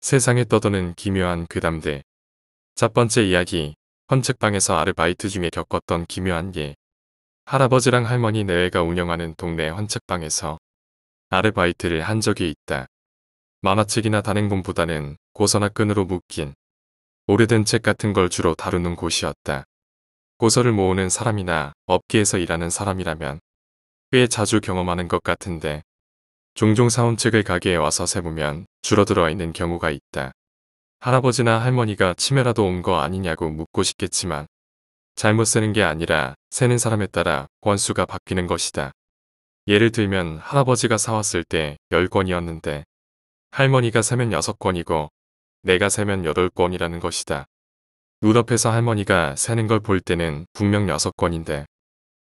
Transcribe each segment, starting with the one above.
세상에 떠도는 기묘한 괴담들. 첫 번째 이야기, 헌책방에서 아르바이트 중에 겪었던 기묘한 예. 할아버지랑 할머니 내외가 운영하는 동네 헌책방에서 아르바이트를 한 적이 있다. 만화책이나 단행본보다는 고서나 끈으로 묶인 오래된 책 같은 걸 주로 다루는 곳이었다. 고서를 모으는 사람이나 업계에서 일하는 사람이라면 꽤 자주 경험하는 것 같은데 종종 사온 측의 가게에 와서 세보면 줄어들어 있는 경우가 있다. 할아버지나 할머니가 치매라도 온 거 아니냐고 묻고 싶겠지만 잘못 세는 게 아니라 세는 사람에 따라 권수가 바뀌는 것이다. 예를 들면 할아버지가 사왔을 때 10권이었는데 할머니가 세면 6권이고 내가 세면 8권이라는 것이다. 눈앞에서 할머니가 세는 걸 볼 때는 분명 6권인데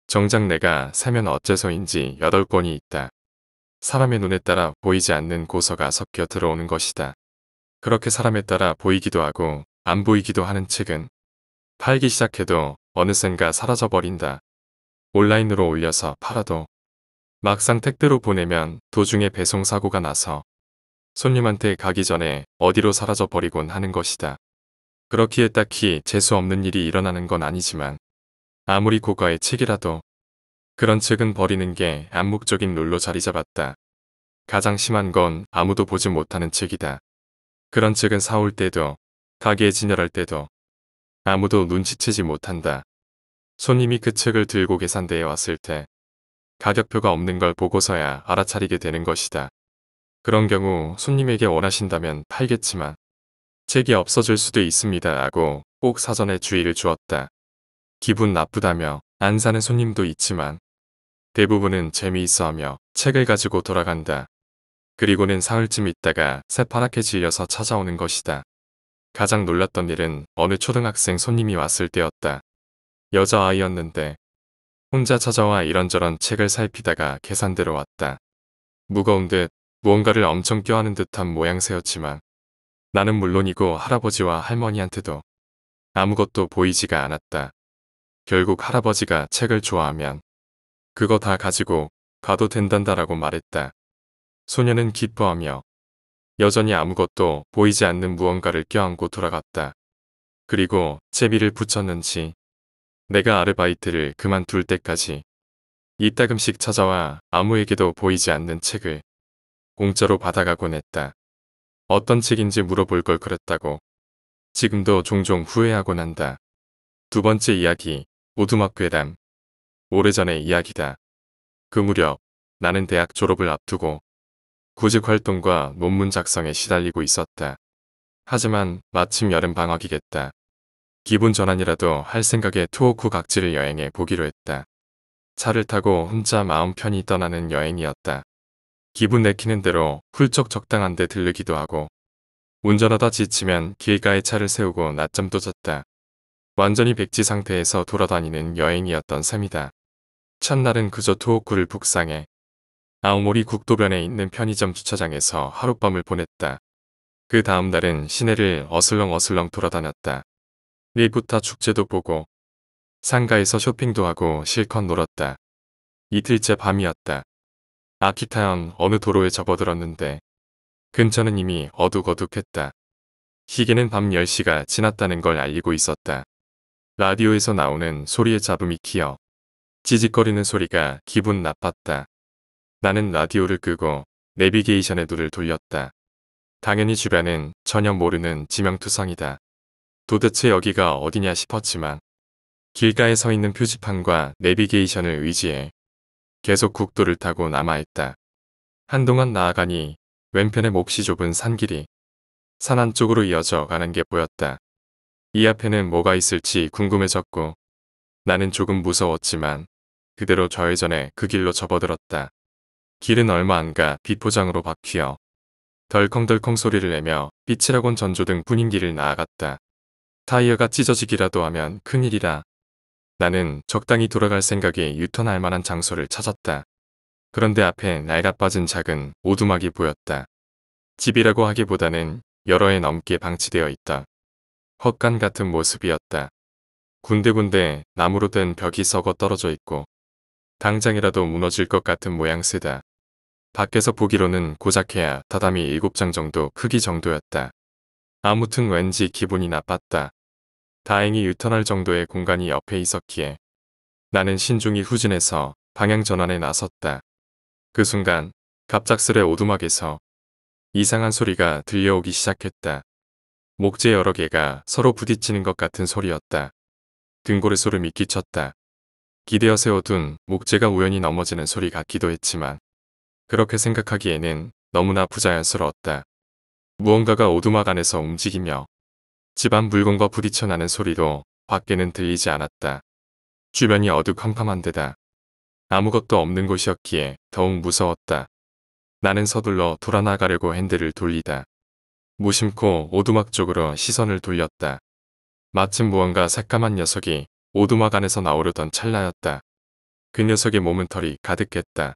정작 내가 세면 어째서인지 8권이 있다. 사람의 눈에 따라 보이지 않는 고서가 섞여 들어오는 것이다. 그렇게 사람에 따라 보이기도 하고 안 보이기도 하는 책은 팔기 시작해도 어느샌가 사라져버린다. 온라인으로 올려서 팔아도 막상 택배로 보내면 도중에 배송사고가 나서 손님한테 가기 전에 어디로 사라져버리곤 하는 것이다. 그렇기에 딱히 재수없는 일이 일어나는 건 아니지만 아무리 고가의 책이라도 그런 책은 버리는 게 암묵적인 룰로 자리 잡았다. 가장 심한 건 아무도 보지 못하는 책이다. 그런 책은 사올 때도 가게에 진열할 때도 아무도 눈치채지 못한다. 손님이 그 책을 들고 계산대에 왔을 때 가격표가 없는 걸 보고서야 알아차리게 되는 것이다. 그런 경우 손님에게 원하신다면 팔겠지만 책이 없어질 수도 있습니다 라고 꼭 사전에 주의를 주었다. 기분 나쁘다며 안 사는 손님도 있지만 대부분은 재미있어하며 책을 가지고 돌아간다. 그리고는 사흘쯤 있다가 새파랗게 질려서 찾아오는 것이다. 가장 놀랐던 일은 어느 초등학생 손님이 왔을 때였다. 여자아이였는데 혼자 찾아와 이런저런 책을 살피다가 계산대로 왔다. 무거운 듯 무언가를 엄청 껴안은 듯한 모양새였지만 나는 물론이고 할아버지와 할머니한테도 아무것도 보이지가 않았다. 결국 할아버지가 책을 좋아하면 그거 다 가지고 가도 된단다라고 말했다. 소녀는 기뻐하며 여전히 아무것도 보이지 않는 무언가를 껴안고 돌아갔다. 그리고 제비를 붙였는지 내가 아르바이트를 그만둘 때까지 이따금씩 찾아와 아무에게도 보이지 않는 책을 공짜로 받아가곤 했다. 어떤 책인지 물어볼 걸 그랬다고. 지금도 종종 후회하곤 한다. 두 번째 이야기 오두막 괴담. 오래전의 이야기다. 그 무렵 나는 대학 졸업을 앞두고 구직 활동과 논문 작성에 시달리고 있었다. 하지만 마침 여름 방학이겠다. 기분 전환이라도 할 생각에 투오쿠 각지를 여행해 보기로 했다. 차를 타고 혼자 마음 편히 떠나는 여행이었다. 기분 내키는 대로 훌쩍 적당한 데 들르기도 하고 운전하다 지치면 길가에 차를 세우고 낮잠도 잤다. 완전히 백지 상태에서 돌아다니는 여행이었던 셈이다. 첫날은 그저 투호쿠를 북상해 아오모리 국도변에 있는 편의점 주차장에서 하룻밤을 보냈다. 그 다음 날은 시내를 어슬렁어슬렁 돌아다녔다. 리부타 축제도 보고 상가에서 쇼핑도 하고 실컷 놀았다. 이틀째 밤이었다. 아키타현 어느 도로에 접어들었는데 근처는 이미 어둑어둑했다. 시계는 밤 10시가 지났다는 걸 알리고 있었다. 라디오에서 나오는 소리에 잡음이 키어 찌직거리는 소리가 기분 나빴다. 나는 라디오를 끄고 내비게이션의 눈을 돌렸다. 당연히 주변은 전혀 모르는 지명투성이다. 도대체 여기가 어디냐 싶었지만 길가에 서 있는 표지판과 내비게이션을 의지해 계속 국도를 타고 남아있다. 한동안 나아가니 왼편에 몹시 좁은 산길이 산 안쪽으로 이어져 가는 게 보였다. 이 앞에는 뭐가 있을지 궁금해졌고 나는 조금 무서웠지만 그대로 좌회전해 그 길로 접어들었다. 길은 얼마 안가 비포장으로 바뀌어 덜컹덜컹 소리를 내며 빛이라곤 전조등 뿐인 길을 나아갔다. 타이어가 찢어지기라도 하면 큰일이라. 나는 적당히 돌아갈 생각에 유턴할 만한 장소를 찾았다. 그런데 앞에 날가 빠진 작은 오두막이 보였다. 집이라고 하기보다는 여러 해 넘게 방치되어 있다. 헛간 같은 모습이었다. 군데군데 나무로 된 벽이 썩어 떨어져 있고 당장이라도 무너질 것 같은 모양새다. 밖에서 보기로는 고작해야 다담이 7장 정도 크기 정도였다. 아무튼 왠지 기분이 나빴다. 다행히 유턴할 정도의 공간이 옆에 있었기에 나는 신중히 후진해서 방향 전환에 나섰다. 그 순간 갑작스레 오두막에서 이상한 소리가 들려오기 시작했다. 목재 여러 개가 서로 부딪히는 것 같은 소리였다. 등골에 소름이 끼쳤다. 기대어 세워둔 목재가 우연히 넘어지는 소리 같기도 했지만 그렇게 생각하기에는 너무나 부자연스러웠다. 무언가가 오두막 안에서 움직이며 집안 물건과 부딪혀 나는 소리도 밖에는 들리지 않았다. 주변이 어두컴컴한 데다 아무것도 없는 곳이었기에 더욱 무서웠다. 나는 서둘러 돌아나가려고 핸들을 돌리다. 무심코 오두막 쪽으로 시선을 돌렸다. 마침 무언가 새까만 녀석이 오두막 안에서 나오려던 찰나였다. 그 녀석의 몸은 털이 가득했다.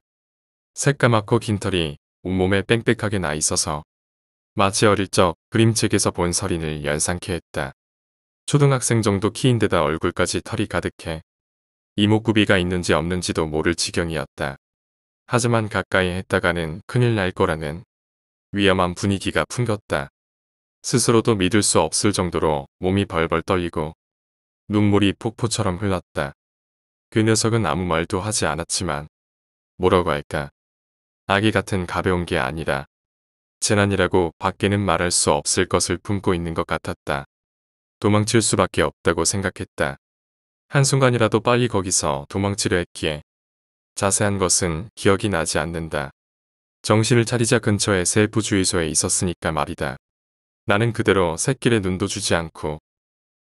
새까맣고 긴 털이 온몸에 뺑뺑하게나 있어서 마치 어릴 적 그림책에서 본 서린을 연상케 했다. 초등학생 정도 키인데다 얼굴까지 털이 가득해 이목구비가 있는지 없는지도 모를 지경이었다. 하지만 가까이 했다가는 큰일 날 거라는 위험한 분위기가 풍겼다. 스스로도 믿을 수 없을 정도로 몸이 벌벌 떨리고 눈물이 폭포처럼 흘렀다. 그 녀석은 아무 말도 하지 않았지만 뭐라고 할까. 아기 같은 가벼운 게 아니라 재난이라고 밖에는 말할 수 없을 것을 품고 있는 것 같았다. 도망칠 수밖에 없다고 생각했다. 한순간이라도 빨리 거기서 도망치려 했기에 자세한 것은 기억이 나지 않는다. 정신을 차리자 근처의 세부주의소에 있었으니까 말이다. 나는 그대로 새끼에 눈도 주지 않고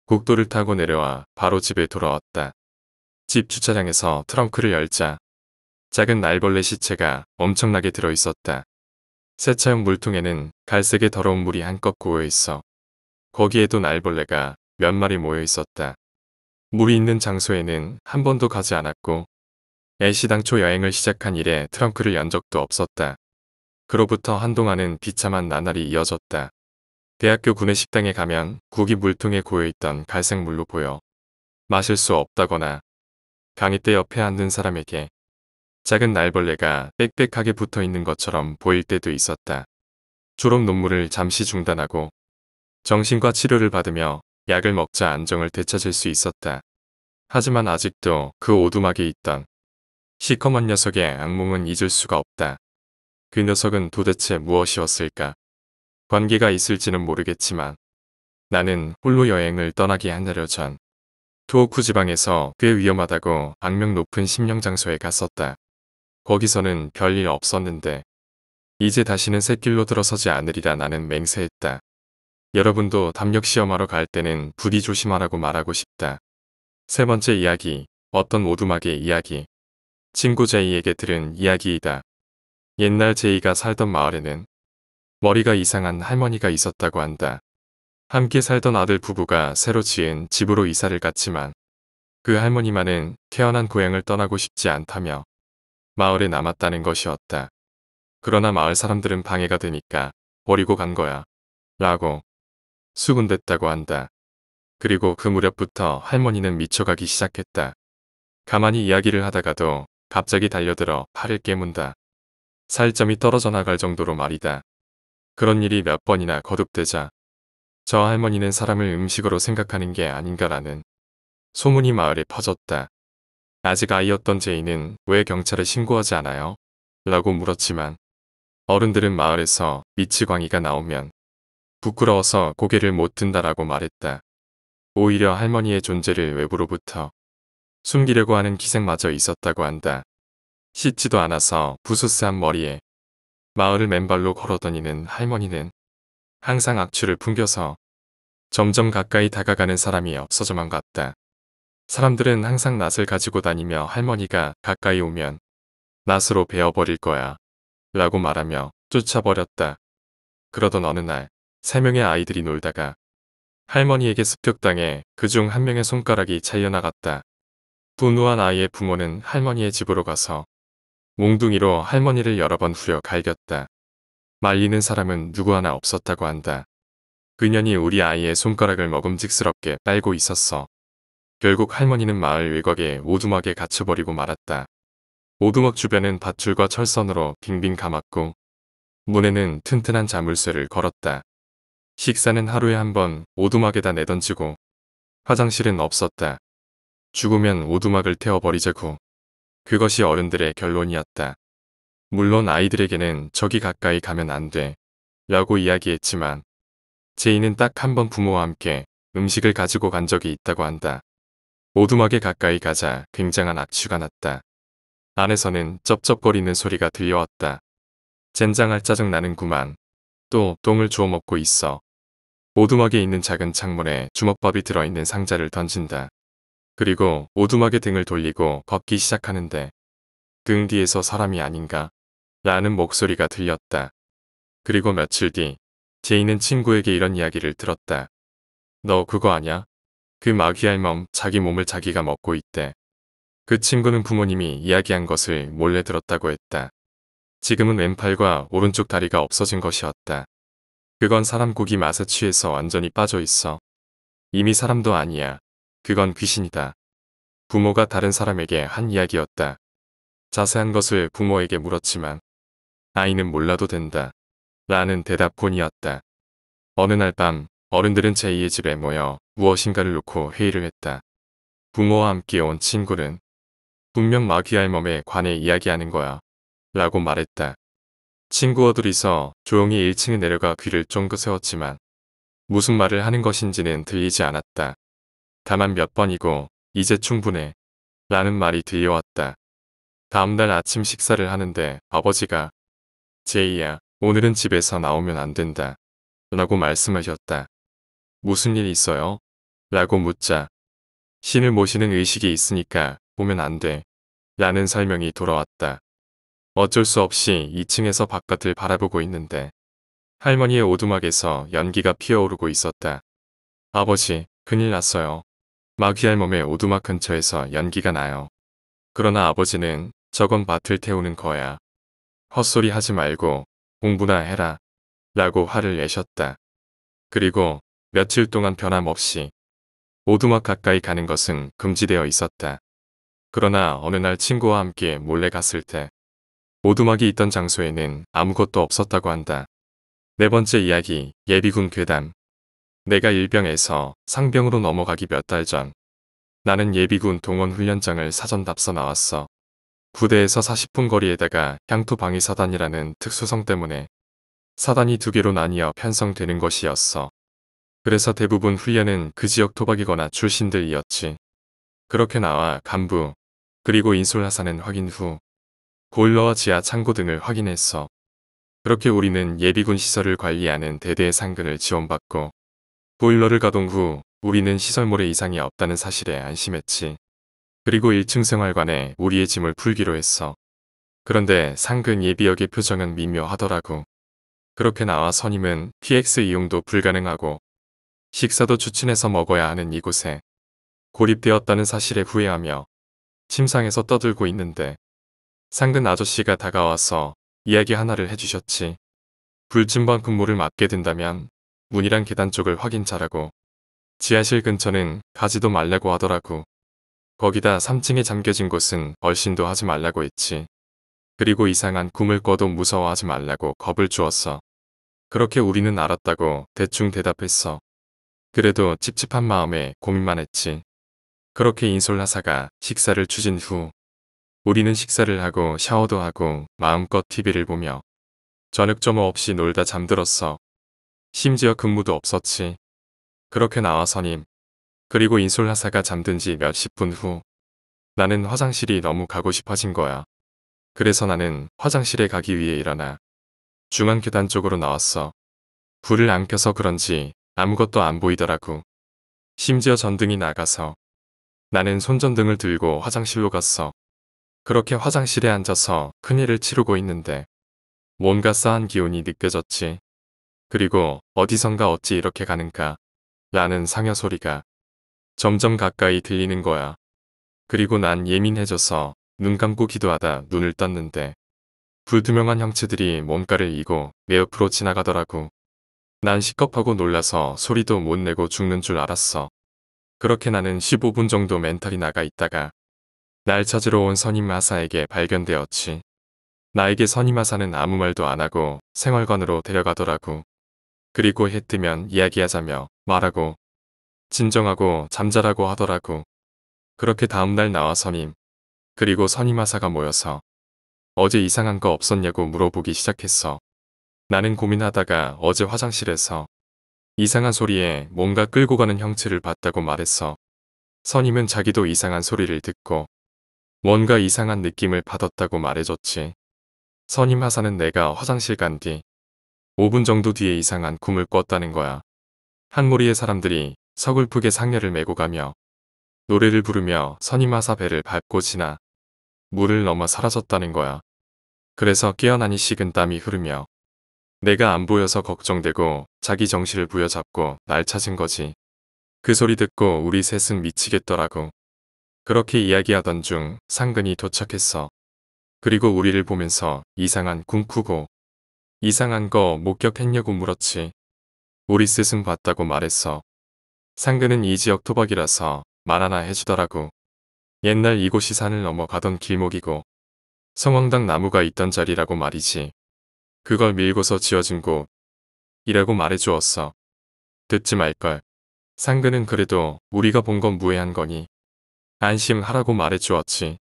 국도를 타고 내려와 바로 집에 돌아왔다. 집 주차장에서 트렁크를 열자 작은 날벌레 시체가 엄청나게 들어있었다. 세차용 물통에는 갈색의 더러운 물이 한껏 고여있어 거기에도 날벌레가 몇 마리 모여있었다. 물이 있는 장소에는 한 번도 가지 않았고 애시 당초 여행을 시작한 이래 트렁크를 연 적도 없었다. 그로부터 한동안은 비참한 나날이 이어졌다. 대학교 구내 식당에 가면 국이 물통에 고여있던 갈색 물로 보여 마실 수 없다거나 강의대 옆에 앉는 사람에게 작은 날벌레가 빽빽하게 붙어있는 것처럼 보일 때도 있었다. 졸업 논문을 잠시 중단하고 정신과 치료를 받으며 약을 먹자 안정을 되찾을 수 있었다. 하지만 아직도 그 오두막에 있던 시커먼 녀석의 악몽은 잊을 수가 없다. 그 녀석은 도대체 무엇이었을까? 관계가 있을지는 모르겠지만 나는 홀로 여행을 떠나기 한 달여 전 투오쿠 지방에서 꽤 위험하다고 악명 높은 심령 장소에 갔었다. 거기서는 별일 없었는데 이제 다시는 새길로 들어서지 않으리라 나는 맹세했다. 여러분도 담력시험하러 갈 때는 부디 조심하라고 말하고 싶다. 세 번째 이야기, 어떤 오두막의 이야기. 친구 제이에게 들은 이야기이다. 옛날 제이가 살던 마을에는 머리가 이상한 할머니가 있었다고 한다. 함께 살던 아들 부부가 새로 지은 집으로 이사를 갔지만 그 할머니만은 태어난 고향을 떠나고 싶지 않다며 마을에 남았다는 것이었다. 그러나 마을 사람들은 방해가 되니까 버리고 간 거야. 라고 수군댔다고 한다. 그리고 그 무렵부터 할머니는 미쳐가기 시작했다. 가만히 이야기를 하다가도 갑자기 달려들어 팔을 깨문다. 살점이 떨어져 나갈 정도로 말이다. 그런 일이 몇 번이나 거듭되자 저 할머니는 사람을 음식으로 생각하는 게 아닌가라는 소문이 마을에 퍼졌다. 아직 아이였던 제이는 왜 경찰에 신고하지 않아요? 라고 물었지만 어른들은 마을에서 미치광이가 나오면 부끄러워서 고개를 못 든다라고 말했다. 오히려 할머니의 존재를 외부로부터 숨기려고 하는 기색마저 있었다고 한다. 씻지도 않아서 부스스한 머리에 마을을 맨발로 걸어다니는 할머니는 항상 악취를 풍겨서 점점 가까이 다가가는 사람이 없어져만 갔다. 사람들은 항상 낫을 가지고 다니며 할머니가 가까이 오면 낫으로 베어버릴 거야 라고 말하며 쫓아버렸다. 그러던 어느 날 세 명의 아이들이 놀다가 할머니에게 습격당해 그 중 한 명의 손가락이 잘려나갔다. 분노한 아이의 부모는 할머니의 집으로 가서 몽둥이로 할머니를 여러 번 후려 갈겼다. 말리는 사람은 누구 하나 없었다고 한다. 그년이 우리 아이의 손가락을 먹음직스럽게 빨고 있었어. 결국 할머니는 마을 외곽에 오두막에 갇혀버리고 말았다. 오두막 주변은 밧줄과 철선으로 빙빙 감았고 문에는 튼튼한 자물쇠를 걸었다. 식사는 하루에 한 번 오두막에다 내던지고 화장실은 없었다. 죽으면 오두막을 태워버리자고 그것이 어른들의 결론이었다. 물론 아이들에게는 저기 가까이 가면 안 돼. 라고 이야기했지만 제이는 딱 한 번 부모와 함께 음식을 가지고 간 적이 있다고 한다. 오두막에 가까이 가자 굉장한 악취가 났다. 안에서는 쩝쩝거리는 소리가 들려왔다. 젠장할 짜증 나는구만. 또 똥을 주워 먹고 있어. 오두막에 있는 작은 창문에 주먹밥이 들어있는 상자를 던진다. 그리고 오두막에 등을 돌리고 걷기 시작하는데 등 뒤에서 사람이 아닌가 라는 목소리가 들렸다. 그리고 며칠 뒤 제이는 친구에게 이런 이야기를 들었다. 너 그거 아냐? 그 마귀알멈 자기 몸을 자기가 먹고 있대. 그 친구는 부모님이 이야기한 것을 몰래 들었다고 했다. 지금은 왼팔과 오른쪽 다리가 없어진 것이었다. 그건 사람 고기 맛에 취해서 완전히 빠져 있어. 이미 사람도 아니야. 그건 귀신이다. 부모가 다른 사람에게 한 이야기였다. 자세한 것을 부모에게 물었지만 아이는 몰라도 된다. 라는 대답뿐이었다. 어느 날 밤 어른들은 제2의 집에 모여 무엇인가를 놓고 회의를 했다. 부모와 함께 온 친구는 분명 마귀알몸에 관해 이야기하는 거야. 라고 말했다. 친구어 둘이서 조용히 1층에 내려가 귀를 쫑긋 세웠지만 무슨 말을 하는 것인지는 들리지 않았다. 다만 몇 번이고 이제 충분해 라는 말이 들려왔다. 다음날 아침 식사를 하는데 아버지가 제이야 오늘은 집에서 나오면 안 된다 라고 말씀하셨다. 무슨 일 있어요? 라고 묻자 신을 모시는 의식이 있으니까 보면 안 돼. 라는 설명이 돌아왔다. 어쩔 수 없이 2층에서 바깥을 바라보고 있는데 할머니의 오두막에서 연기가 피어오르고 있었다. 아버지, 큰일 났어요. 마귀할 몸의 오두막 근처에서 연기가 나요. 그러나 아버지는 저건 밭을 태우는 거야. 헛소리 하지 말고 공부나 해라. 라고 화를 내셨다. 그리고 며칠 동안 변함없이 오두막 가까이 가는 것은 금지되어 있었다. 그러나 어느 날 친구와 함께 몰래 갔을 때 오두막이 있던 장소에는 아무것도 없었다고 한다. 네 번째 이야기 예비군 괴담 내가 일병에서 상병으로 넘어가기 몇 달 전 나는 예비군 동원 훈련장을 사전 답서 나왔어. 부대에서 40분 거리에다가 향토방위사단이라는 특수성 때문에 사단이 두 개로 나뉘어 편성되는 것이었어. 그래서 대부분 훈련은 그 지역 토박이거나 출신들이었지. 그렇게 나와 간부, 그리고 인솔하사는 확인 후 고일러와 지하 창고 등을 확인했어. 그렇게 우리는 예비군 시설을 관리하는 대대의 상근을 지원받고 보일러를 가동 후 우리는 시설물에 이상이 없다는 사실에 안심했지. 그리고 1층 생활관에 우리의 짐을 풀기로 했어. 그런데 상근 예비역의 표정은 미묘하더라고. 그렇게 나와 선임은 PX 이용도 불가능하고 식사도 추친해서 먹어야 하는 이곳에 고립되었다는 사실에 후회하며 침상에서 떠들고 있는데 상근 아저씨가 다가와서 이야기 하나를 해주셨지. 불침번 근무를 맡게 된다면 문이랑 계단 쪽을 확인 잘하고 지하실 근처는 가지도 말라고 하더라고. 거기다 3층에 잠겨진 곳은 얼씬도 하지 말라고 했지. 그리고 이상한 꿈을 꿔도 무서워하지 말라고 겁을 주었어. 그렇게 우리는 알았다고 대충 대답했어. 그래도 찝찝한 마음에 고민만 했지. 그렇게 인솔라사가 식사를 추진 후 우리는 식사를 하고 샤워도 하고 마음껏 TV를 보며 저녁 점호 없이 놀다 잠들었어. 심지어 근무도 없었지. 그렇게 나와서님. 그리고 인솔하사가 잠든 지 몇 십 분후 나는 화장실이 너무 가고 싶어진 거야. 그래서 나는 화장실에 가기 위해 일어나 중앙 계단 쪽으로 나왔어. 불을 안 켜서 그런지 아무것도 안 보이더라고. 심지어 전등이 나가서 나는 손전등을 들고 화장실로 갔어. 그렇게 화장실에 앉아서 큰일을 치르고 있는데 뭔가 싸한 기운이 느껴졌지. 그리고 어디선가 어찌 이렇게 가는가 라는 상여 소리가 점점 가까이 들리는 거야. 그리고 난 예민해져서 눈 감고 기도하다 눈을 떴는데 불투명한 형체들이 몸가를 이고 내 옆으로 지나가더라고. 난 시겁하고 놀라서 소리도 못 내고 죽는 줄 알았어. 그렇게 나는 15분 정도 멘탈이 나가 있다가 날 찾으러 온 선임마사에게 발견되었지. 나에게 선임마사는 아무 말도 안 하고 생활관으로 데려가더라고. 그리고 해 뜨면 이야기하자며 말하고 진정하고 잠자라고 하더라고. 그렇게 다음날 나와 선임 그리고 선임하사가 모여서 어제 이상한 거 없었냐고 물어보기 시작했어. 나는 고민하다가 어제 화장실에서 이상한 소리에 뭔가 끌고 가는 형체를 봤다고 말했어. 선임은 자기도 이상한 소리를 듣고 뭔가 이상한 느낌을 받았다고 말해줬지. 선임 하사는 내가 화장실 간뒤 5분 정도 뒤에 이상한 꿈을 꿨다는 거야. 한 무리의 사람들이 서글프게 상녀를 메고 가며 노래를 부르며 선임하사 배를 밟고 지나 물을 넘어 사라졌다는 거야. 그래서 깨어나니 식은 땀이 흐르며 내가 안 보여서 걱정되고 자기 정신을 부여잡고 날 찾은 거지. 그 소리 듣고 우리 셋은 미치겠더라고. 그렇게 이야기하던 중 상근이 도착했어. 그리고 우리를 보면서 이상한 꿈꾸고 이상한 거 목격했냐고 물었지. 우리 스승 봤다고 말했어. 상근은 이 지역 토박이라서 말 하나 해주더라고. 옛날 이곳이 산을 넘어가던 길목이고 성황당 나무가 있던 자리라고 말이지. 그걸 밀고서 지어진 곳 이라고 말해주었어. 듣지 말걸. 상근은 그래도 우리가 본 건 무해한 거니 안심하라고 말해주었지.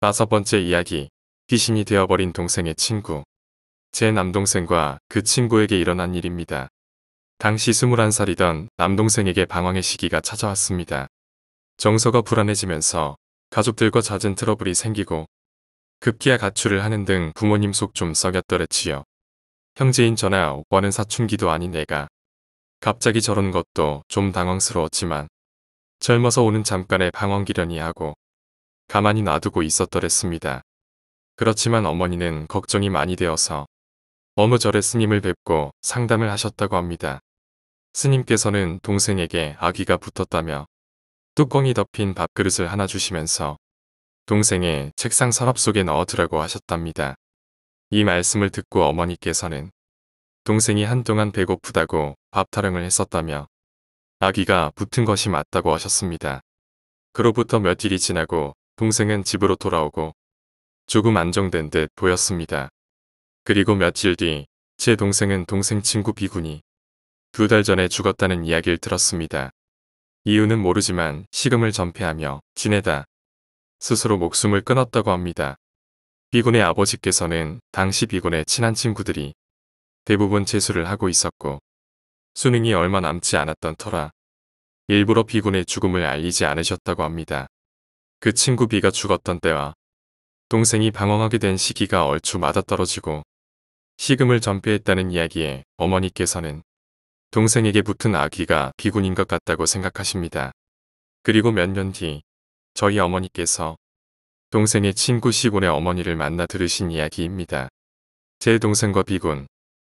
다섯 번째 이야기 귀신이 되어버린 동생의 친구 제 남동생과 그 친구에게 일어난 일입니다. 당시 21살이던 남동생에게 방황의 시기가 찾아왔습니다. 정서가 불안해지면서 가족들과 잦은 트러블이 생기고 급기야 가출을 하는 등 부모님 속 좀 썩였더랬지요. 형제인 저나 오빠는 사춘기도 아닌 내가 갑자기 저런 것도 좀 당황스러웠지만 젊어서 오는 잠깐의 방황기련이 하고 가만히 놔두고 있었더랬습니다. 그렇지만 어머니는 걱정이 많이 되어서 어느 절에 스님을 뵙고 상담을 하셨다고 합니다. 스님께서는 동생에게 아기가 붙었다며 뚜껑이 덮인 밥그릇을 하나 주시면서 동생의 책상 서랍 속에 넣어두라고 하셨답니다. 이 말씀을 듣고 어머니께서는 동생이 한동안 배고프다고 밥 타령을 했었다며 아기가 붙은 것이 맞다고 하셨습니다. 그로부터 며칠이 지나고 동생은 집으로 돌아오고 조금 안정된 듯 보였습니다. 그리고 며칠 뒤 제 동생은 동생 친구 B군이 두 달 전에 죽었다는 이야기를 들었습니다. 이유는 모르지만 식음을 전폐하며 지내다 스스로 목숨을 끊었다고 합니다. 비군의 아버지께서는 당시 비군의 친한 친구들이 대부분 재수를 하고 있었고 수능이 얼마 남지 않았던 터라 일부러 비군의 죽음을 알리지 않으셨다고 합니다. 그 친구 비가 죽었던 때와 동생이 방황하게 된 시기가 얼추 맞아떨어지고 시금을 전폐했다는 이야기에 어머니께서는 동생에게 붙은 아기가 비군인 것 같다고 생각하십니다. 그리고 몇 년 뒤 저희 어머니께서 동생의 친구 시군의 어머니를 만나 들으신 이야기입니다. 제 동생과 비군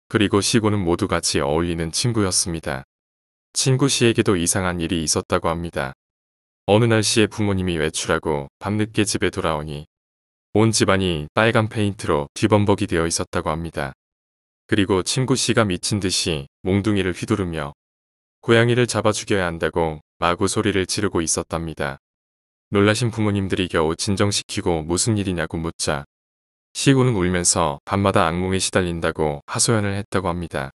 그리고 시군은 모두 같이 어울리는 친구였습니다. 친구 씨에게도 이상한 일이 있었다고 합니다. 어느 날 씨의 부모님이 외출하고 밤늦게 집에 돌아오니 온 집안이 빨간 페인트로 뒤범벅이 되어 있었다고 합니다. 그리고 친구 씨가 미친 듯이 몽둥이를 휘두르며 고양이를 잡아 죽여야 한다고 마구 소리를 지르고 있었답니다. 놀라신 부모님들이 겨우 진정시키고 무슨 일이냐고 묻자 시구는 울면서 밤마다 악몽에 시달린다고 하소연을 했다고 합니다.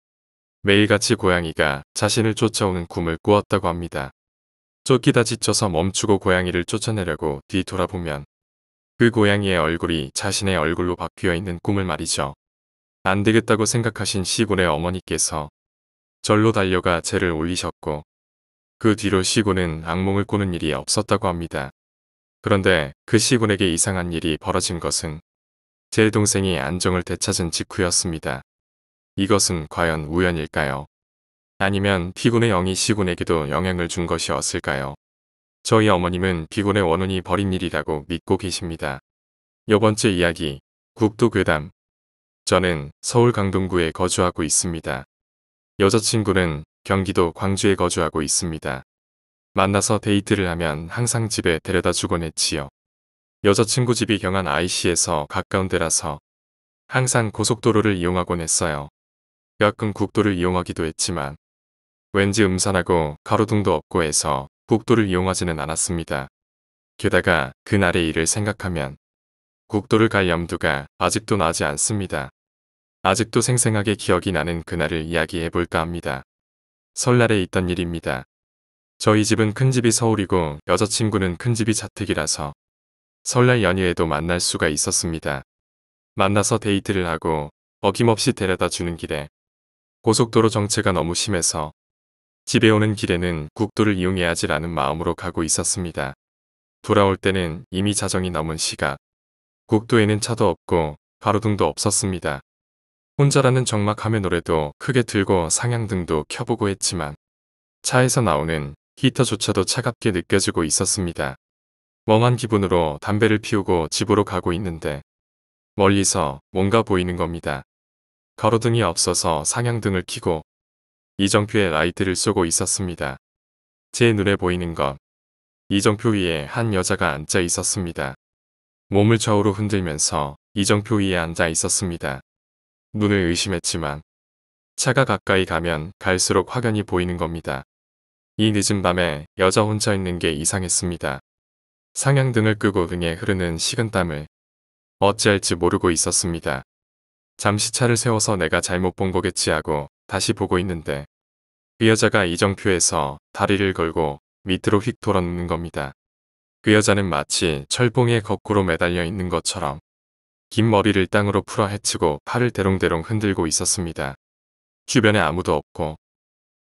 매일같이 고양이가 자신을 쫓아오는 꿈을 꾸었다고 합니다. 쫓기다 지쳐서 멈추고 고양이를 쫓아내려고 뒤돌아보면 그 고양이의 얼굴이 자신의 얼굴로 바뀌어 있는 꿈을 말이죠. 안 되겠다고 생각하신 시곤의 어머니께서 절로 달려가 죄를 올리셨고 그 뒤로 시곤은 악몽을 꾸는 일이 없었다고 합니다. 그런데 그 시곤에게 이상한 일이 벌어진 것은 제 동생이 안정을 되찾은 직후였습니다. 이것은 과연 우연일까요? 아니면 피곤의 영이 시군에게도 영향을 준 것이었을까요? 저희 어머님은 피곤의 원운이 벌인 일이라고 믿고 계십니다. 여번째 이야기 국도괴담 저는 서울 강동구에 거주하고 있습니다. 여자친구는 경기도 광주에 거주하고 있습니다. 만나서 데이트를 하면 항상 집에 데려다 주곤 했지요. 여자친구 집이 경안 IC에서 가까운 데라서 항상 고속도로를 이용하곤 했어요. 가끔 국도를 이용하기도 했지만 왠지 음산하고 가로등도 없고 해서 국도를 이용하지는 않았습니다. 게다가 그날의 일을 생각하면 국도를 갈 염두가 아직도 나지 않습니다. 아직도 생생하게 기억이 나는 그날을 이야기해 볼까 합니다. 설날에 있던 일입니다. 저희 집은 큰집이 서울이고 여자친구는 큰집이 자택이라서 설날 연휴에도 만날 수가 있었습니다. 만나서 데이트를 하고 어김없이 데려다 주는 길에 고속도로 정체가 너무 심해서 집에 오는 길에는 국도를 이용해야지라는 마음으로 가고 있었습니다. 돌아올 때는 이미 자정이 넘은 시각. 국도에는 차도 없고 가로등도 없었습니다. 혼자라는 적막함의 노래도 크게 들고 상향등도 켜보고 했지만 차에서 나오는 히터조차도 차갑게 느껴지고 있었습니다. 멍한 기분으로 담배를 피우고 집으로 가고 있는데 멀리서 뭔가 보이는 겁니다. 가로등이 없어서 상향등을 켜고 이정표의 라이트를 쏘고 있었습니다. 제 눈에 보이는 것 이정표 위에 한 여자가 앉아 있었습니다. 몸을 좌우로 흔들면서 이정표 위에 앉아 있었습니다. 눈을 의심했지만 차가 가까이 가면 갈수록 확연히 보이는 겁니다. 이 늦은 밤에 여자 혼자 있는 게 이상했습니다. 상향등을 끄고 등에 흐르는 식은땀을 어찌할지 모르고 있었습니다. 잠시 차를 세워서 내가 잘못 본 거겠지 하고 다시 보고 있는데 그 여자가 이정표에서 다리를 걸고 밑으로 휙 돌아눕는 겁니다. 그 여자는 마치 철봉에 거꾸로 매달려 있는 것처럼 긴 머리를 땅으로 풀어 헤치고 팔을 대롱대롱 흔들고 있었습니다. 주변에 아무도 없고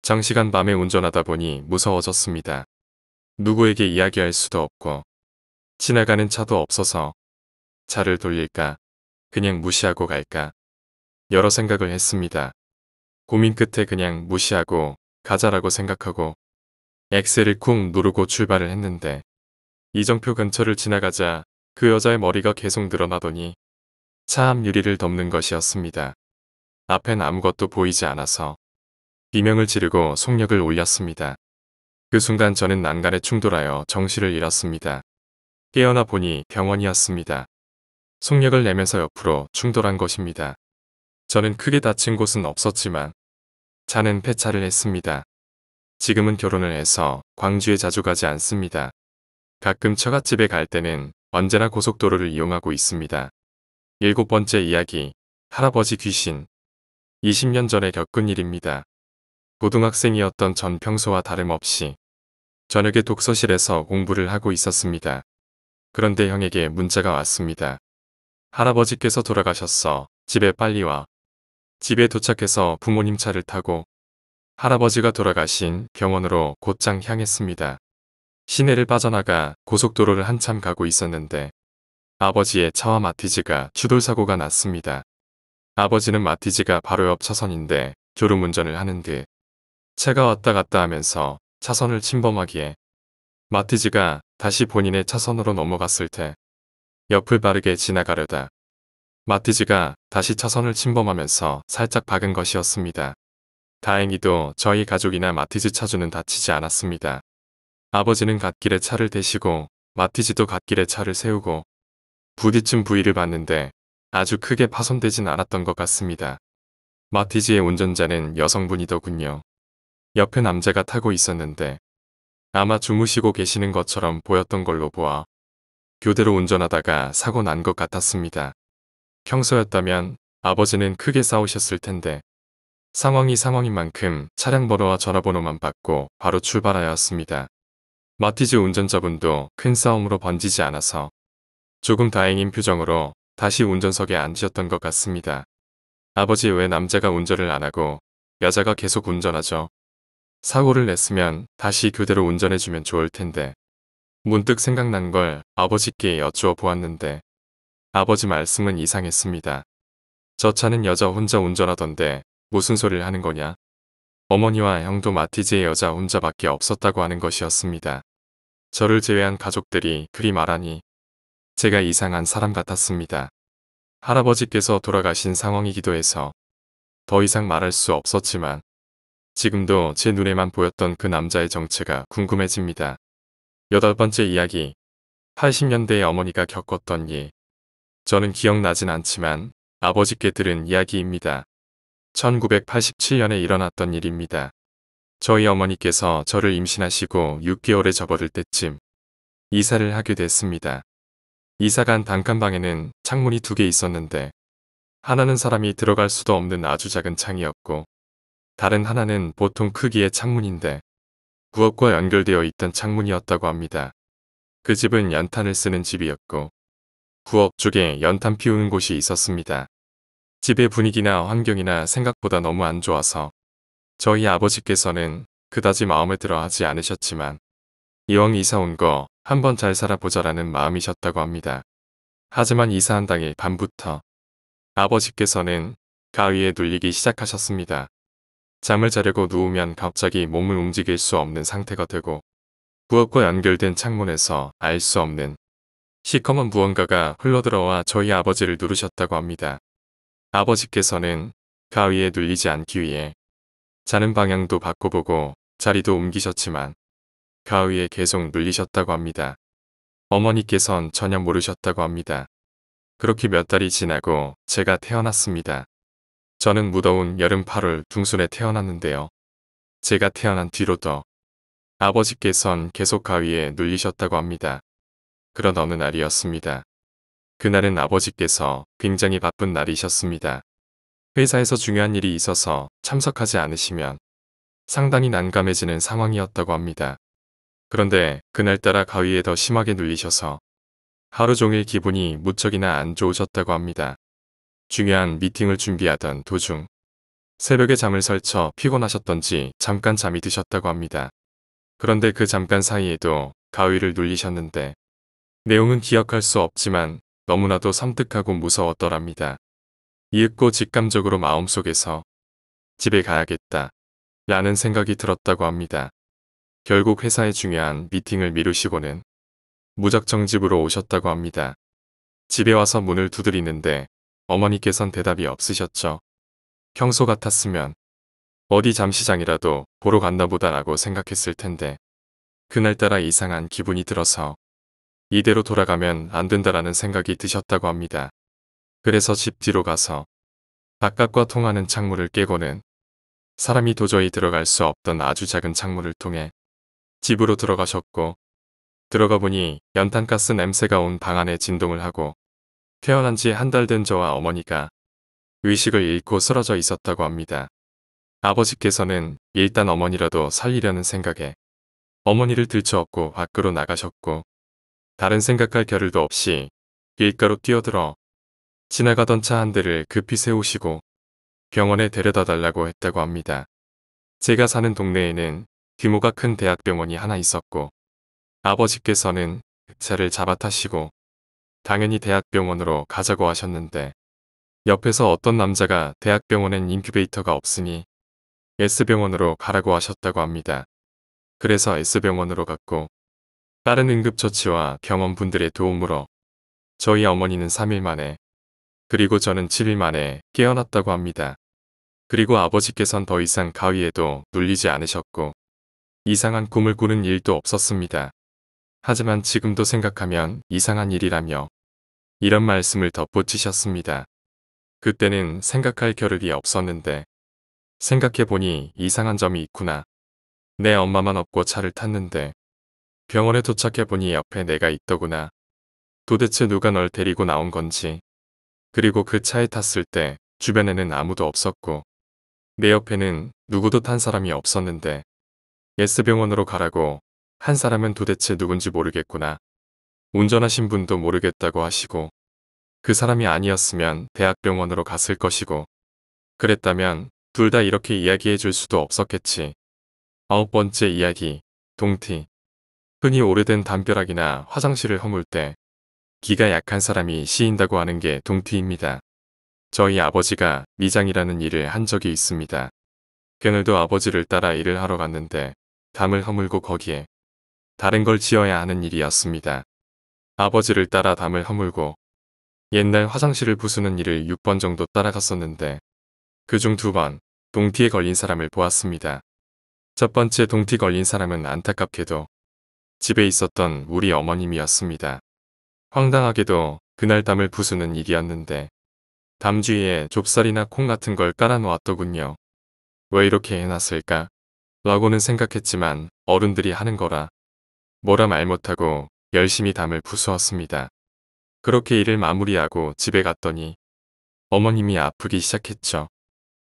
장시간 밤에 운전하다 보니 무서워졌습니다. 누구에게 이야기할 수도 없고 지나가는 차도 없어서 차를 돌릴까 그냥 무시하고 갈까 여러 생각을 했습니다. 고민 끝에 그냥 무시하고 가자라고 생각하고 엑셀을 쿵 누르고 출발을 했는데 이정표 근처를 지나가자 그 여자의 머리가 계속 늘어나더니 차 앞 유리를 덮는 것이었습니다. 앞엔 아무것도 보이지 않아서 비명을 지르고 속력을 올렸습니다. 그 순간 저는 난간에 충돌하여 정신을 잃었습니다. 깨어나 보니 병원이었습니다. 속력을 내면서 옆으로 충돌한 것입니다. 저는 크게 다친 곳은 없었지만 자는 폐차를 했습니다. 지금은 결혼을 해서 광주에 자주 가지 않습니다. 가끔 처갓집에 갈 때는 언제나 고속도로를 이용하고 있습니다. 일곱 번째 이야기, 할아버지 귀신. 20년 전에 겪은 일입니다. 고등학생이었던 전 평소와 다름없이 저녁에 독서실에서 공부를 하고 있었습니다. 그런데 형에게 문자가 왔습니다. 할아버지께서 돌아가셨어. 집에 빨리 와. 집에 도착해서 부모님 차를 타고 할아버지가 돌아가신 병원으로 곧장 향했습니다. 시내를 빠져나가 고속도로를 한참 가고 있었는데 아버지의 차와 마티즈가 추돌사고가 났습니다. 아버지는 마티즈가 바로 옆 차선인데 졸음 운전을 하는 듯 차가 왔다 갔다 하면서 차선을 침범하기에 마티즈가 다시 본인의 차선으로 넘어갔을 때 옆을 빠르게 지나가려다 마티즈가 다시 차선을 침범하면서 살짝 박은 것이었습니다. 다행히도 저희 가족이나 마티즈 차주는 다치지 않았습니다. 아버지는 갓길에 차를 대시고 마티즈도 갓길에 차를 세우고 부딪힌 부위를 봤는데 아주 크게 파손되진 않았던 것 같습니다. 마티즈의 운전자는 여성분이더군요. 옆에 남자가 타고 있었는데 아마 주무시고 계시는 것처럼 보였던 걸로 보아 교대로 운전하다가 사고 난 것 같았습니다. 평소였다면 아버지는 크게 싸우셨을 텐데 상황이 상황인 만큼 차량 번호와 전화번호만 받고 바로 출발하였습니다. 마티즈 운전자분도 큰 싸움으로 번지지 않아서 조금 다행인 표정으로 다시 운전석에 앉으셨던 것 같습니다. 아버지 왜 남자가 운전을 안 하고 여자가 계속 운전하죠? 사고를 냈으면 다시 교대로 운전해주면 좋을 텐데. 문득 생각난 걸 아버지께 여쭈어 보았는데 아버지 말씀은 이상했습니다. 저 차는 여자 혼자 운전하던데 무슨 소리를 하는 거냐? 어머니와 형도 마티즈의 여자 혼자밖에 없었다고 하는 것이었습니다. 저를 제외한 가족들이 그리 말하니 제가 이상한 사람 같았습니다. 할아버지께서 돌아가신 상황이기도 해서 더 이상 말할 수 없었지만 지금도 제 눈에만 보였던 그 남자의 정체가 궁금해집니다. 여덟 번째 이야기 80년대의 어머니가 겪었던 일 저는 기억나진 않지만 아버지께 들은 이야기입니다. 1987년에 일어났던 일입니다. 저희 어머니께서 저를 임신하시고 6개월에 접어들 때쯤 이사를 하게 됐습니다. 이사 간 단칸방에는 창문이 두 개 있었는데 하나는 사람이 들어갈 수도 없는 아주 작은 창이었고 다른 하나는 보통 크기의 창문인데 부엌과 연결되어 있던 창문이었다고 합니다. 그 집은 연탄을 쓰는 집이었고 부엌 쪽에 연탄 피우는 곳이 있었습니다. 집의 분위기나 환경이나 생각보다 너무 안 좋아서 저희 아버지께서는 그다지 마음에 들어 하지 않으셨지만 이왕 이사 온 거 한번 잘 살아보자라는 마음이셨다고 합니다. 하지만 이사한 당일 밤부터 아버지께서는 가위에 눌리기 시작하셨습니다. 잠을 자려고 누우면 갑자기 몸을 움직일 수 없는 상태가 되고 부엌과 연결된 창문에서 알 수 없는 시커먼 무언가가 흘러들어와 저희 아버지를 누르셨다고 합니다. 아버지께서는 가위에 눌리지 않기 위해 자는 방향도 바꿔보고 자리도 옮기셨지만 가위에 계속 눌리셨다고 합니다. 어머니께선 전혀 모르셨다고 합니다. 그렇게 몇 달이 지나고 제가 태어났습니다. 저는 무더운 여름 8월 중순에 태어났는데요. 제가 태어난 뒤로도 아버지께선 계속 가위에 눌리셨다고 합니다. 그런 어느 날이었습니다. 그날은 아버지께서 굉장히 바쁜 날이셨습니다. 회사에서 중요한 일이 있어서 참석하지 않으시면 상당히 난감해지는 상황이었다고 합니다. 그런데 그날따라 가위에 더 심하게 눌리셔서 하루 종일 기분이 무척이나 안 좋으셨다고 합니다. 중요한 미팅을 준비하던 도중 새벽에 잠을 설쳐 피곤하셨던지 잠깐 잠이 드셨다고 합니다. 그런데 그 잠깐 사이에도 가위를 눌리셨는데 내용은 기억할 수 없지만 너무나도 섬뜩하고 무서웠더랍니다. 이윽고 직감적으로 마음속에서 집에 가야겠다 라는 생각이 들었다고 합니다. 결국 회사의 중요한 미팅을 미루시고는 무작정 집으로 오셨다고 합니다. 집에 와서 문을 두드리는데 어머니께선 대답이 없으셨죠. 평소 같았으면 어디 잠시장이라도 보러 갔나 보다라고 생각했을 텐데 그날따라 이상한 기분이 들어서 이대로 돌아가면 안 된다라는 생각이 드셨다고 합니다. 그래서 집 뒤로 가서 바깥과 통하는 창문을 깨고는 사람이 도저히 들어갈 수 없던 아주 작은 창문을 통해 집으로 들어가셨고 들어가 보니 연탄가스 냄새가 온 방 안에 진동을 하고 태어난 지 한 달 된 저와 어머니가 의식을 잃고 쓰러져 있었다고 합니다. 아버지께서는 일단 어머니라도 살리려는 생각에 어머니를 들쳐업고 밖으로 나가셨고 다른 생각할 겨를도 없이 길가로 뛰어들어 지나가던 차 한 대를 급히 세우시고 병원에 데려다 달라고 했다고 합니다. 제가 사는 동네에는 규모가 큰 대학병원이 하나 있었고 아버지께서는 차를 잡아 타시고 당연히 대학병원으로 가자고 하셨는데 옆에서 어떤 남자가 대학병원엔 인큐베이터가 없으니 S병원으로 가라고 하셨다고 합니다. 그래서 S병원으로 갔고 다른 응급처치와 경험분들의 도움으로 저희 어머니는 3일 만에 그리고 저는 7일 만에 깨어났다고 합니다. 그리고 아버지께선 더 이상 가위에도 눌리지 않으셨고 이상한 꿈을 꾸는 일도 없었습니다. 하지만 지금도 생각하면 이상한 일이라며 이런 말씀을 덧붙이셨습니다. 그때는 생각할 겨를이 없었는데 생각해보니 이상한 점이 있구나. 내 엄마만 없고 차를 탔는데 병원에 도착해보니 옆에 내가 있더구나. 도대체 누가 널 데리고 나온 건지 그리고 그 차에 탔을 때 주변에는 아무도 없었고 내 옆에는 누구도 탄 사람이 없었는데 S병원으로 가라고 한 사람은 도대체 누군지 모르겠구나. 운전하신 분도 모르겠다고 하시고 그 사람이 아니었으면 대학병원으로 갔을 것이고 그랬다면 둘 다 이렇게 이야기해 줄 수도 없었겠지. 아홉 번째 이야기, 동티. 흔히 오래된 담벼락이나 화장실을 허물 때 기가 약한 사람이 시인다고 하는 게 동티입니다. 저희 아버지가 미장이라는 일을 한 적이 있습니다. 그늘도 아버지를 따라 일을 하러 갔는데 담을 허물고 거기에 다른 걸 지어야 하는 일이었습니다. 아버지를 따라 담을 허물고 옛날 화장실을 부수는 일을 6번 정도 따라갔었는데 그 중 두 번 동티에 걸린 사람을 보았습니다. 첫 번째 동티 걸린 사람은 안타깝게도 집에 있었던 우리 어머님이었습니다. 황당하게도 그날 담을 부수는 일이었는데 담 주위에 좁쌀이나 콩 같은 걸 깔아놓았더군요. 왜 이렇게 해놨을까? 라고는 생각했지만 어른들이 하는 거라 뭐라 말 못하고 열심히 담을 부수었습니다. 그렇게 일을 마무리하고 집에 갔더니 어머님이 아프기 시작했죠.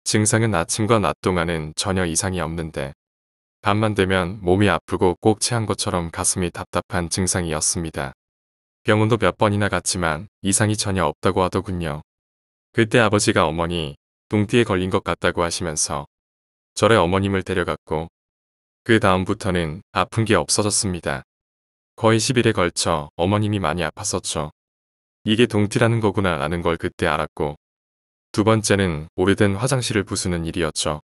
증상은 아침과 낮 동안은 전혀 이상이 없는데 밤만 되면 몸이 아프고 꼭체한 것처럼 가슴이 답답한 증상이었습니다. 병원도 몇 번이나 갔지만 이상이 전혀 없다고 하더군요. 그때 아버지가 어머니 동띠에 걸린 것 같다고 하시면서 절에 어머님을 데려갔고 그 다음부터는 아픈 게 없어졌습니다. 거의 10일에 걸쳐 어머님이 많이 아팠었죠. 이게 동티라는 거구나 라는 걸 그때 알았고 두 번째는 오래된 화장실을 부수는 일이었죠.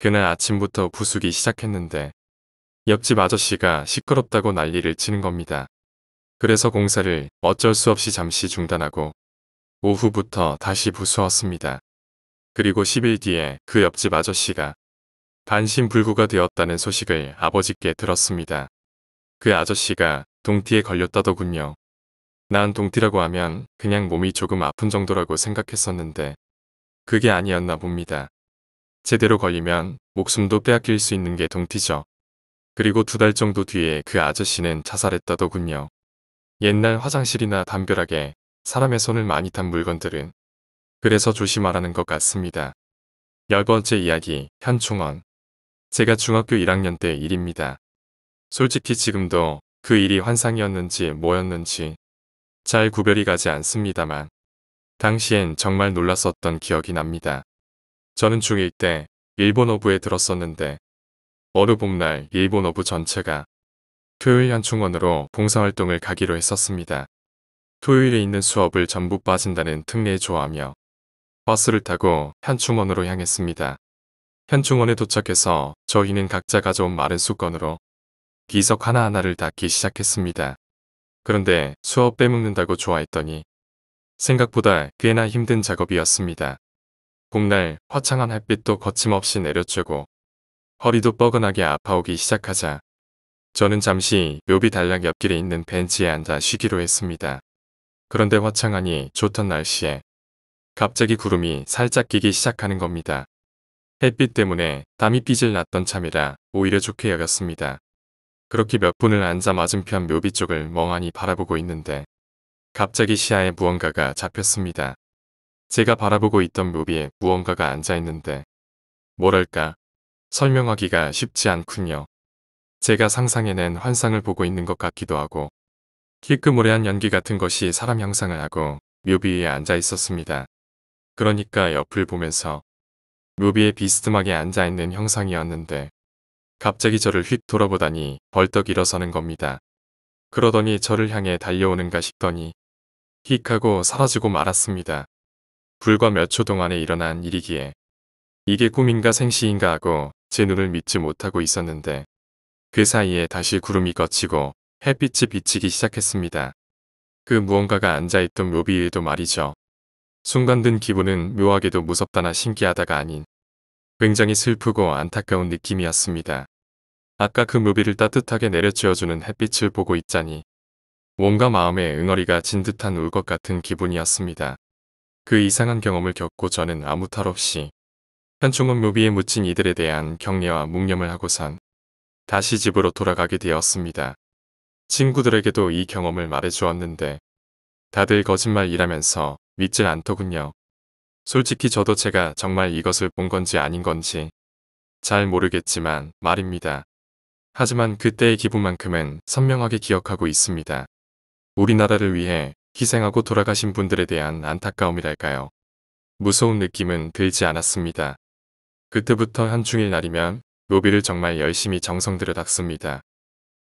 그날 아침부터 부수기 시작했는데 옆집 아저씨가 시끄럽다고 난리를 치는 겁니다. 그래서 공사를 어쩔 수 없이 잠시 중단하고 오후부터 다시 부수었습니다. 그리고 10일 뒤에 그 옆집 아저씨가 반신불구가 되었다는 소식을 아버지께 들었습니다. 그 아저씨가 동티에 걸렸다더군요. 난 동티라고 하면 그냥 몸이 조금 아픈 정도라고 생각했었는데 그게 아니었나 봅니다. 제대로 걸리면 목숨도 빼앗길 수 있는 게 동티죠. 그리고 두 달 정도 뒤에 그 아저씨는 자살했다더군요. 옛날 화장실이나 담벼락에 사람의 손을 많이 탄 물건들은 그래서 조심하라는 것 같습니다. 열 번째 이야기, 현충원. 제가 중학교 1학년 때 일입니다. 솔직히 지금도 그 일이 환상이었는지 뭐였는지 잘 구별이 가지 않습니다만 당시엔 정말 놀랐었던 기억이 납니다. 저는 중1 때 일본어부에 들었었는데 어느 봄날 일본어부 전체가 토요일 현충원으로 봉사활동을 가기로 했었습니다. 토요일에 있는 수업을 전부 빠진다는 특례에 좋아하며 버스를 타고 현충원으로 향했습니다. 현충원에 도착해서 저희는 각자 가져온 마른 수건으로 기석 하나하나를 닦기 시작했습니다. 그런데 수업 빼먹는다고 좋아했더니 생각보다 꽤나 힘든 작업이었습니다. 봄날 화창한 햇빛도 거침없이 내려쬐고 허리도 뻐근하게 아파오기 시작하자 저는 잠시 묘비 단락 옆길에 있는 벤치에 앉아 쉬기로 했습니다. 그런데 화창하니 좋던 날씨에 갑자기 구름이 살짝 끼기 시작하는 겁니다. 햇빛 때문에 땀이 삐질 났던 참이라 오히려 좋게 여겼습니다. 그렇게 몇 분을 앉아 맞은편 묘비 쪽을 멍하니 바라보고 있는데 갑자기 시야에 무언가가 잡혔습니다. 제가 바라보고 있던 묘비에 무언가가 앉아있는데 뭐랄까 설명하기가 쉽지 않군요. 제가 상상해낸 환상을 보고 있는 것 같기도 하고 희끄무레한 연기 같은 것이 사람 형상을 하고 묘비 에 앉아 있었습니다. 그러니까 옆을 보면서 묘비에 비스듬하게 앉아 있는 형상이었는데 갑자기 저를 휙 돌아보다니 벌떡 일어서는 겁니다. 그러더니 저를 향해 달려오는가 싶더니 휙 하고 사라지고 말았습니다. 불과 몇 초 동안에 일어난 일이기에 이게 꿈인가 생시인가 하고 제 눈을 믿지 못하고 있었는데 그 사이에 다시 구름이 걷히고 햇빛이 비치기 시작했습니다. 그 무언가가 앉아있던 로비에도 말이죠. 순간 든 기분은 묘하게도 무섭다나 신기하다가 아닌 굉장히 슬프고 안타까운 느낌이었습니다. 아까 그 묘비를 따뜻하게 내려쬐어주는 햇빛을 보고 있자니 뭔가 마음에 응어리가 진 듯한 울 것 같은 기분이었습니다. 그 이상한 경험을 겪고 저는 아무 탈 없이 현충원 묘비에 묻힌 이들에 대한 격려와 묵념을 하고선 다시 집으로 돌아가게 되었습니다. 친구들에게도 이 경험을 말해주었는데 다들 거짓말이라면서 믿질 않더군요. 솔직히 저도 제가 정말 이것을 본 건지 아닌 건지 잘 모르겠지만 말입니다. 하지만 그때의 기분만큼은 선명하게 기억하고 있습니다. 우리나라를 위해 희생하고 돌아가신 분들에 대한 안타까움이랄까요. 무서운 느낌은 들지 않았습니다. 그때부터 한중일 날이면 노비를 정말 열심히 정성 들여 닦습니다.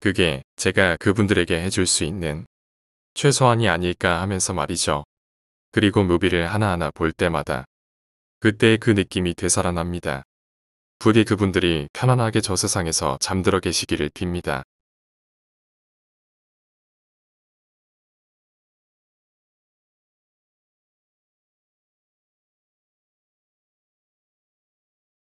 그게 제가 그분들에게 해줄 수 있는 최소한이 아닐까 하면서 말이죠. 그리고 뮤비를 하나하나 볼 때마다 그때의 그 느낌이 되살아납니다. 부디 그분들이 편안하게 저 세상에서 잠들어 계시기를 빕니다.